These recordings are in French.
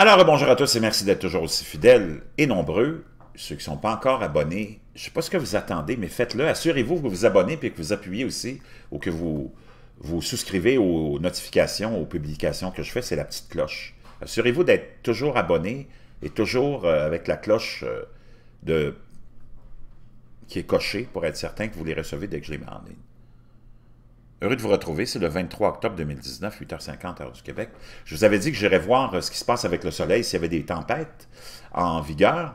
Alors, bonjour à tous et merci d'être toujours aussi fidèles et nombreux. Ceux qui ne sont pas encore abonnés, je ne sais pas ce que vous attendez, mais faites-le. Assurez-vous que vous vous abonnez puis que vous appuyez aussi ou que vous vous souscrivez aux notifications, aux publications que je fais, c'est la petite cloche. Assurez-vous d'être toujours abonné et toujours euh, avec la cloche euh, de qui est cochée pour être certain que vous les recevez dès que je les mets en ligne. Heureux de vous retrouver. C'est le 23 octobre 2019, 8h50, heure du Québec. Je vous avais dit que j'irais voir euh, ce qui se passe avec le soleil, s'il y avait des tempêtes en vigueur.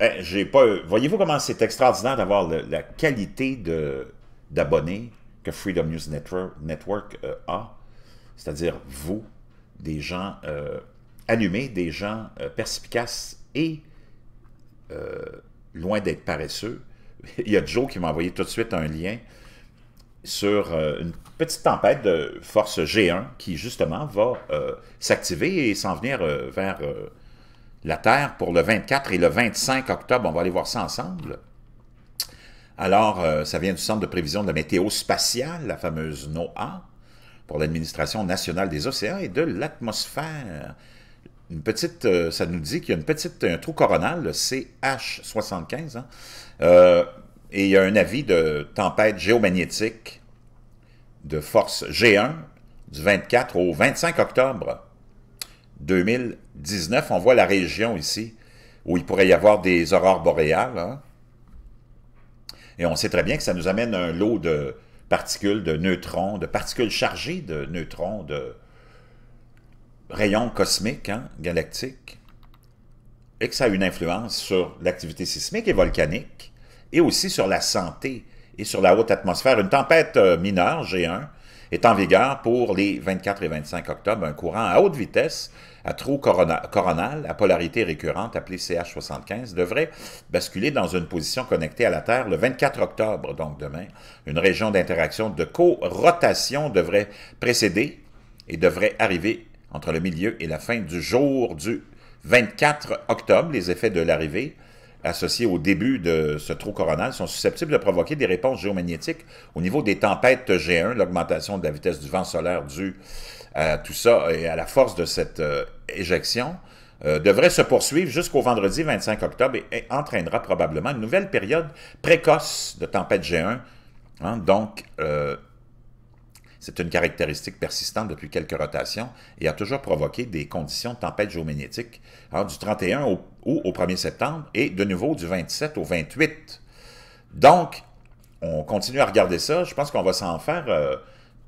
Eh, j'ai pas. Euh, voyez-vous comment c'est extraordinaire d'avoir la qualité d'abonnés que Freedom News Network, euh, a, c'est-à-dire vous, des gens animés, des gens perspicaces et loin d'être paresseux. Il y a Joe qui m'a envoyé tout de suite un lien sur euh, une petite tempête de force G1 qui, justement, va euh, s'activer et s'en venir euh, vers la Terre pour le 24 et le 25 octobre. On va aller voir ça ensemble. Alors, ça vient du Centre de prévision de la météo spatiale, la fameuse NOAA, pour l'Administration nationale des océans et de l'atmosphère. Une petite, ça nous dit qu'il y a une petite, trou coronal, le CH75, hein. et il y a un avis de tempête géomagnétique de Force G1 du 24 au 25 octobre 2019. On voit la région ici où il pourrait y avoir des aurores boréales. Hein. Et on sait très bien que ça nous amène un lot de particules, de neutrons, de particules chargées de neutrons, de rayons cosmiques, hein, galactiques, et que ça a une influence sur l'activité sismique et volcanique, et aussi sur la santé et sur la haute atmosphère. Une tempête euh, mineure, G1, est en vigueur pour les 24 et 25 octobre. Un courant à haute vitesse, à trou coronal, à polarité récurrente, appelé CH75, devrait basculer dans une position connectée à la Terre le 24 octobre, donc demain. Une région d'interaction de co-rotation devrait précéder et devrait arriver entre le milieu et la fin du jour du 24 octobre. Les effets de l'arrivée associés au début de ce trou coronal sont susceptibles de provoquer des réponses géomagnétiques au niveau des tempêtes G1, l'augmentation de la vitesse du vent solaire due euh, à tout ça et à la force de cette euh, éjection. Euh, devrait se poursuivre jusqu'au vendredi 25 octobre et, entraînera probablement une nouvelle période précoce de tempête G1, hein. donc c'est une caractéristique persistante depuis quelques rotations et a toujours provoqué des conditions de tempête géomagnétique hein, du 31 au, au, 1er septembre et de nouveau du 27 au 28. Donc, on continue à regarder ça. Je pense qu'on va s'en faire, euh,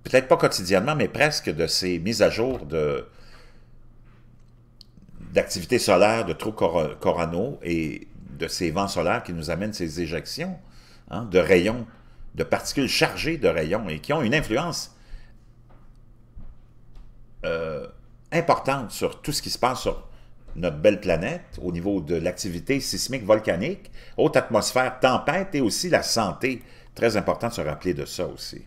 peut-être pas quotidiennement, mais presque de ces mises à jour de d'activités solaires, de trous coronaux et de ces vents solaires qui nous amènent ces éjections hein, de rayons, de particules chargées de rayons et qui ont une influence euh, importante sur tout ce qui se passe sur notre belle planète au niveau de l'activité sismique volcanique, haute atmosphère, tempête et aussi la santé. Très important de se rappeler de ça aussi.